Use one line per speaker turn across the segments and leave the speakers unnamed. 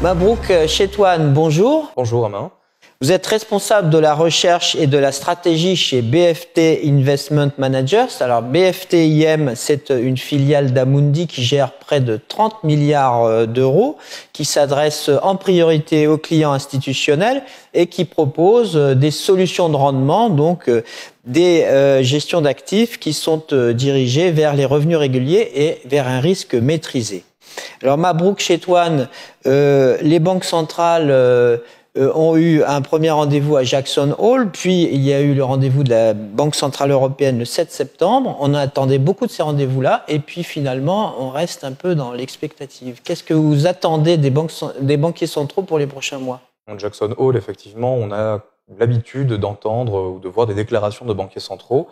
Mabrouk euh, Chetouane, bonjour. Bonjour Romain. Vous êtes responsable de la recherche et de la stratégie chez BFT Investment Managers. Alors BFT IM, c'est euh, une filiale d'Amundi qui gère près de 30 milliards euh, d'euros, qui s'adresse en priorité aux clients institutionnels et qui propose des solutions de rendement, donc des gestions d'actifs qui sont dirigées vers les revenus réguliers et vers un risque maîtrisé. Alors Mabrouk, Chetouane, euh, les banques centrales euh, euh, ont eu un premier rendez-vous à Jackson Hall, puis il y a eu le rendez-vous de la Banque centrale européenne le 7 septembre. On attendait beaucoup de ces rendez-vous-là, et puis finalement, on reste un peu dans l'expectative. Qu'est-ce que vous attendez des, banques, des banquiers centraux pour les prochains mois
Jackson Hall, effectivement, on a l'habitude d'entendre ou de voir des déclarations de banquiers centraux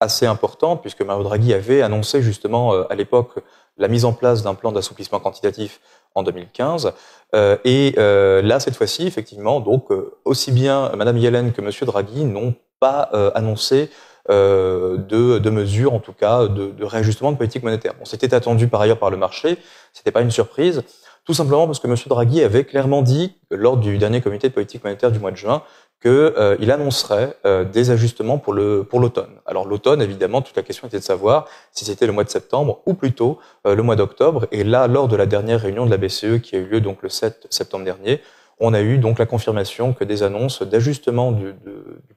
assez importantes, puisque Mario Draghi avait annoncé justement à l'époque la mise en place d'un plan d'assouplissement quantitatif en 2015. Euh, et euh, là, cette fois-ci, effectivement, donc euh, aussi bien Madame Yellen que Monsieur Draghi n'ont pas annoncé de, de, mesures, en tout cas, de, réajustement de politique monétaire. On c'était attendu par ailleurs par le marché, c'était pas une surprise. Tout simplement parce que M. Draghi avait clairement dit, lors du dernier comité de politique monétaire du mois de juin, qu'il euh, annoncerait euh, des ajustements pour l'automne. Alors l'automne, évidemment, toute la question était de savoir si c'était le mois de septembre ou plutôt euh, le mois d'octobre. Et là, lors de la dernière réunion de la BCE qui a eu lieu donc le 7 septembre dernier, on a eu donc la confirmation que des annonces d'ajustement du,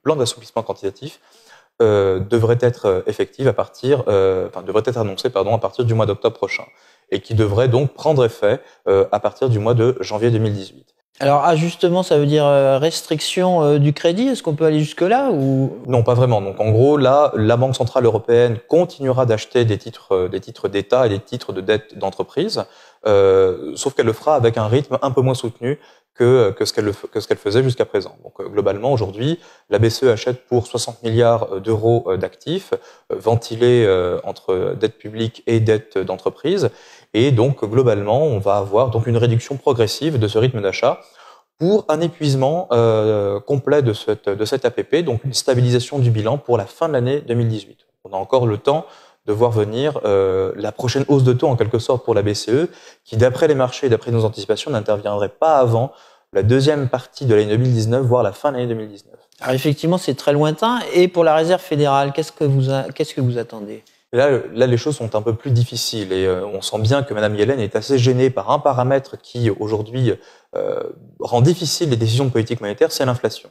plan d'assouplissement quantitatif devraient être effectives à partir, enfin devraient être annoncées pardon à partir du mois d'octobre prochain et qui devrait donc prendre effet euh, à partir du mois de janvier 2018.
Alors ajustement, ça veut dire euh, restriction euh, du crédit. Est-ce qu'on peut aller jusque là ou Non, pas vraiment. Donc en gros,
là, la Banque centrale européenne continuera d'acheter des titres, des titres d'État et des titres de dette d'entreprise, sauf qu'elle le fera avec un rythme un peu moins soutenu que, ce qu'elle faisait jusqu'à présent. Donc globalement, aujourd'hui, la BCE achète pour 60 milliards d'euros d'actifs ventilés entre dette publique et dette d'entreprise. Et donc, globalement, on va avoir donc une réduction progressive de ce rythme d'achat pour un épuisement euh, complet de cette, de cette APP, donc une stabilisation du bilan pour la fin de l'année 2018. On a encore le temps de voir venir euh, la prochaine hausse de taux en quelque sorte pour la BCE, qui d'après les marchés et d'après nos anticipations n'interviendrait pas avant la deuxième
partie de l'année 2019, voire la fin de l'année 2019. Alors effectivement, c'est très lointain. Et pour la Réserve fédérale, qu'est-ce que vous, qu'est-ce que vous attendez
là, les choses sont un peu plus difficiles et euh, on sent bien que Madame Yellen est assez gênée par un paramètre qui aujourd'hui euh, rend difficile les décisions politiques monétaires, c'est l'inflation.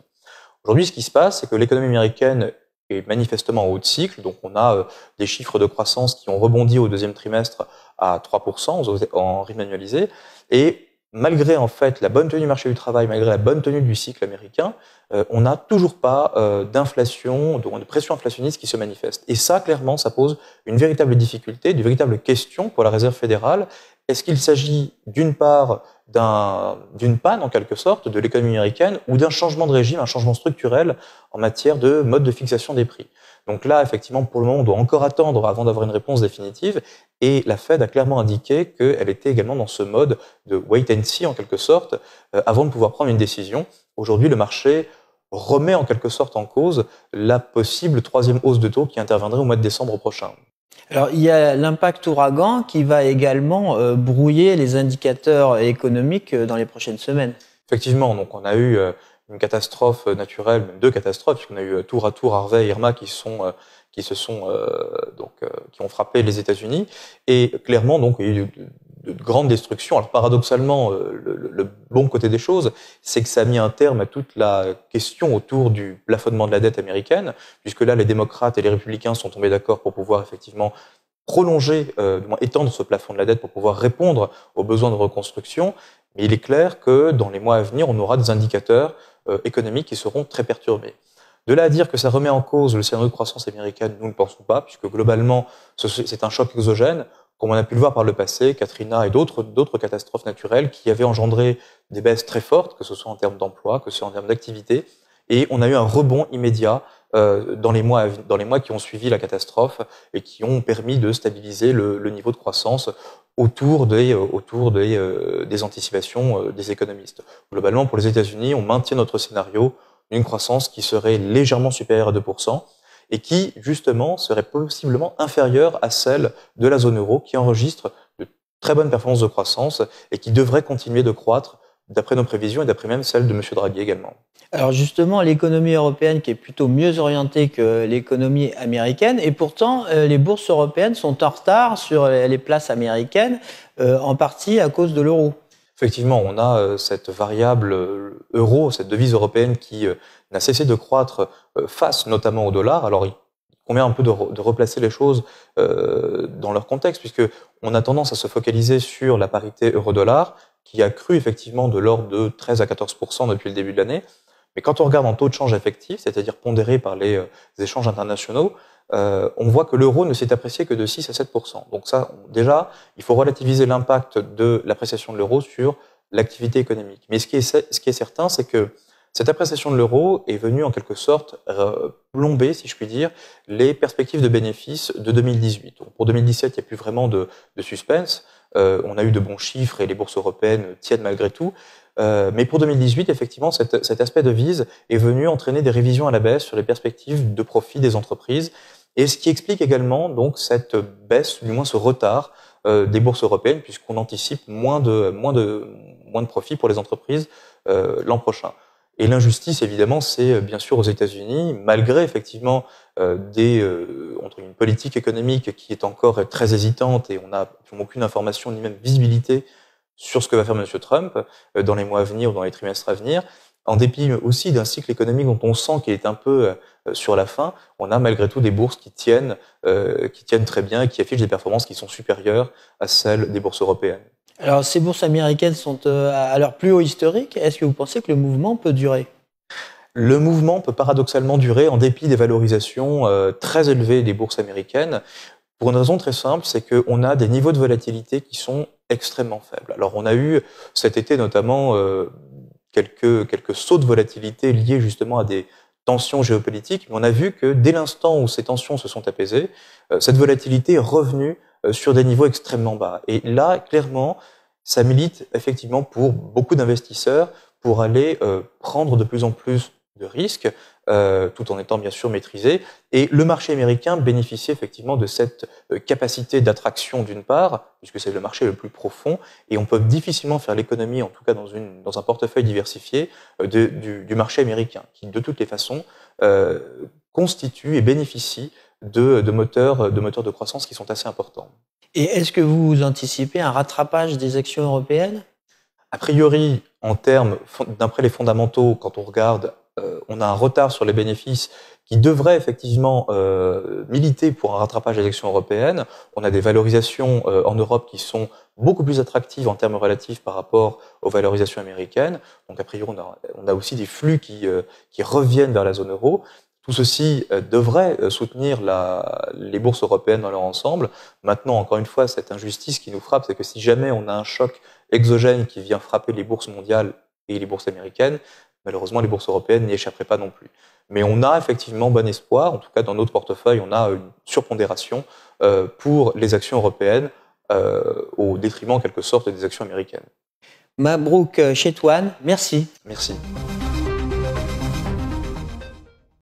Aujourd'hui, ce qui se passe, c'est que l'économie américaine est manifestement en haut de cycle, donc on a euh, des chiffres de croissance qui ont rebondi au deuxième trimestre à 3% en rythme annualisé, et malgré en fait la bonne tenue du marché du travail, malgré la bonne tenue du cycle américain, euh, on n'a toujours pas euh, d'inflation, de pression inflationniste qui se manifeste. Et ça, clairement, ça pose une véritable difficulté, une véritable question pour la Réserve fédérale. Est-ce qu'il s'agit d'une part d'une panne en quelque sorte de l'économie américaine ou d'un changement de régime, un changement structurel en matière de mode de fixation des prix donc là, effectivement, pour le moment, on doit encore attendre avant d'avoir une réponse définitive. Et la Fed a clairement indiqué qu'elle était également dans ce mode de wait and see, en quelque sorte, euh, avant de pouvoir prendre une décision. Aujourd'hui, le marché remet en quelque sorte en cause la possible troisième hausse de taux qui interviendrait au mois de décembre prochain.
Alors il y a l'impact ouragan qui va également euh, brouiller les indicateurs économiques euh, dans les prochaines semaines. Effectivement, donc on
a eu une catastrophe euh, naturelle, même deux catastrophes, puisqu'on a eu euh, tour à tour Harvey et Irma qui sont euh, qui se sont donc qui ont frappé les États-Unis et clairement donc il y a eu de, grandes destructions. Alors paradoxalement, le, bon côté des choses, c'est que ça a mis un terme à toute la question autour du plafonnement de la dette américaine, puisque là les démocrates et les républicains sont tombés d'accord pour pouvoir effectivement prolonger, étendre ce plafond de la dette pour pouvoir répondre aux besoins de reconstruction. Mais il est clair que dans les mois à venir, on aura des indicateurs euh, économiques qui seront très perturbés. De là à dire que ça remet en cause le scénario de croissance américaine, nous ne pensons pas, puisque globalement, c'est un choc exogène, comme on a pu le voir par le passé, Katrina et d'autres, catastrophes naturelles qui avaient engendré des baisses très fortes, que ce soit en termes d'emploi, que ce soit en termes d'activité, et on a eu un rebond immédiat euh, dans, les mois, qui ont suivi la catastrophe et qui ont permis de stabiliser le niveau de croissance autour des, euh, autour euh, anticipations euh, des économistes. Globalement, pour les États-Unis, on maintient notre scénario d'une croissance qui serait légèrement supérieure à 2% et qui, justement, serait possiblement inférieure à celle de la zone euro qui enregistre de très bonnes performances de croissance et qui devrait continuer de croître d'après nos prévisions et d'après même celles de M. Draghi également.
Alors justement, l'économie européenne qui est plutôt mieux orientée que l'économie américaine, et pourtant euh, les bourses européennes sont en retard sur les places américaines, euh, en partie à cause de l'euro. Effectivement, on a euh, cette variable
euro, cette devise européenne qui n'a cessé de croître face notamment au dollar. Alors il convient un peu de, de replacer les choses dans leur contexte, puisque on a tendance à se focaliser sur la parité euro-dollar, qui a cru effectivement de l'ordre de 13 à 14 depuis le début de l'année. Mais quand on regarde en taux de change effectif, c'est-à-dire pondéré par les, euh, échanges internationaux, euh, on voit que l'euro ne s'est apprécié que de 6 à 7 Donc ça, déjà, il faut relativiser l'impact de l'appréciation de l'euro sur l'activité économique. Mais ce qui est, certain, c'est que cette appréciation de l'euro est venue en quelque sorte plomber, si je puis dire, les perspectives de bénéfices de 2018. pour 2017, il n'y a plus vraiment de suspense. Euh, on a eu de bons chiffres et les bourses européennes tiennent malgré tout. Euh, mais pour 2018, effectivement, cet aspect de vise est venu entraîner des révisions à la baisse sur les perspectives de profit des entreprises. Et ce qui explique également donc cette baisse, du moins ce retard euh, des bourses européennes, puisqu'on anticipe moins de moins de moins de profits pour les entreprises l'an prochain. Et l'injustice, évidemment, c'est euh, bien sûr aux États-Unis, malgré effectivement euh, des, euh, entre une politique économique qui est encore très hésitante et on n'a aucune information ni même visibilité sur ce que va faire M. Trump dans les mois à venir ou dans les trimestres à venir. En dépit aussi d'un cycle économique dont on sent qu'il est un peu sur la fin, on a malgré tout des bourses qui tiennent, qui tiennent très bien et qui affichent des performances qui sont supérieures à celles des bourses européennes.
Alors, ces bourses américaines sont euh, à leur plus haut historique. Est-ce que vous pensez que le mouvement peut durer le mouvement peut paradoxalement durer en dépit des valorisations euh,
très élevées des bourses américaines pour une raison très simple, c'est qu'on a des niveaux de volatilité qui sont extrêmement faibles. Alors on a eu cet été notamment euh, quelques, sauts de volatilité liés justement à des tensions géopolitiques, mais on a vu que dès l'instant où ces tensions se sont apaisées, cette volatilité est revenue euh, sur des niveaux extrêmement bas. Et là, clairement, ça milite effectivement pour beaucoup d'investisseurs pour aller euh, prendre de plus en plus de risques, euh, tout en étant bien sûr maîtrisé. Et le marché américain bénéficie effectivement de cette capacité d'attraction d'une part, puisque c'est le marché le plus profond, et on peut difficilement faire l'économie, en tout cas dans, un portefeuille diversifié, du, marché américain, qui de toutes les façons constitue et bénéficie de, moteurs, euh, de moteurs de croissance qui sont assez importants. Et est-ce que vous anticipez un rattrapage des actions européennes A priori, en termes d'après les fondamentaux, quand on regarde, euh, on a un retard sur les bénéfices qui devrait effectivement euh, militer pour un rattrapage des actions européennes. On a des valorisations en Europe qui sont beaucoup plus attractives en termes relatifs par rapport aux valorisations américaines. Donc a priori, on a, aussi des flux qui, qui reviennent vers la zone euro. Tout ceci euh, devrait euh, soutenir les bourses européennes dans leur ensemble. Maintenant, encore une fois, cette injustice qui nous frappe, c'est que si jamais on a un choc exogène qui vient frapper les bourses mondiales et les bourses américaines, malheureusement, les bourses européennes n'y échapperaient pas non plus. Mais on a effectivement bon espoir, en tout cas dans notre portefeuille, on a une surpondération euh, pour les actions européennes au
détriment en quelque sorte des actions américaines. Mabrouk Chetouane, merci. Merci.